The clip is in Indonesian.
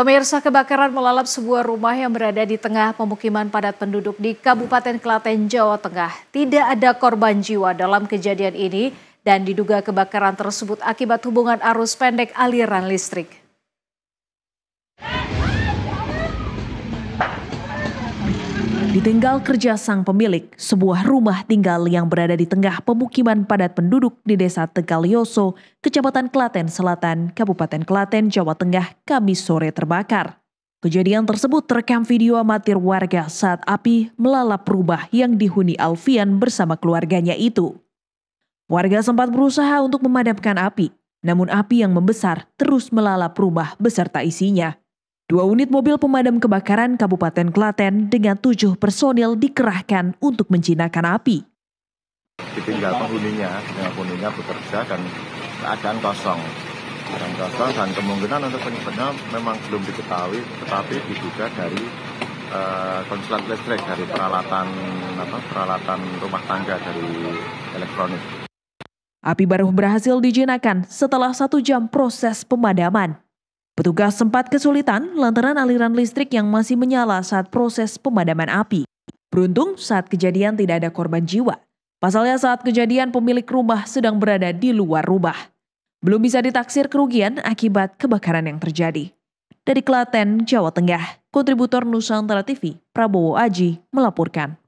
Pemirsa kebakaran melalap sebuah rumah yang berada di tengah pemukiman padat penduduk di Kabupaten Klaten, Jawa Tengah. Tidak ada korban jiwa dalam kejadian ini dan diduga kebakaran tersebut akibat hubungan arus pendek aliran listrik. Ditinggal kerja sang pemilik, sebuah rumah tinggal yang berada di tengah pemukiman padat penduduk di desa Tegal Yoso, Kecamatan Klaten Selatan, Kabupaten Klaten, Jawa Tengah, Kamis sore terbakar. Kejadian tersebut terekam video amatir warga saat api melalap rumah yang dihuni Alfian bersama keluarganya itu. Warga sempat berusaha untuk memadamkan api, namun api yang membesar terus melalap rumah beserta isinya. Dua unit mobil pemadam kebakaran Kabupaten Klaten dengan tujuh personil dikerahkan untuk menjinakkan api. Ditinggal penghuninya, penghuninya bekerja dan keadaan kosong. Keadaan kosong dan kemungkinan untuk penyebabnya memang belum diketahui, tetapi diduga dari uh, konsulat listrik dari peralatan apa peralatan rumah tangga dari elektronik. Api baru berhasil dijinakan setelah satu jam proses pemadaman. Petugas sempat kesulitan lantaran aliran listrik yang masih menyala saat proses pemadaman api. Beruntung saat kejadian tidak ada korban jiwa. Pasalnya saat kejadian pemilik rumah sedang berada di luar rumah. Belum bisa ditaksir kerugian akibat kebakaran yang terjadi. Dari Klaten, Jawa Tengah, kontributor Nusantara TV, Prabowo Aji melaporkan.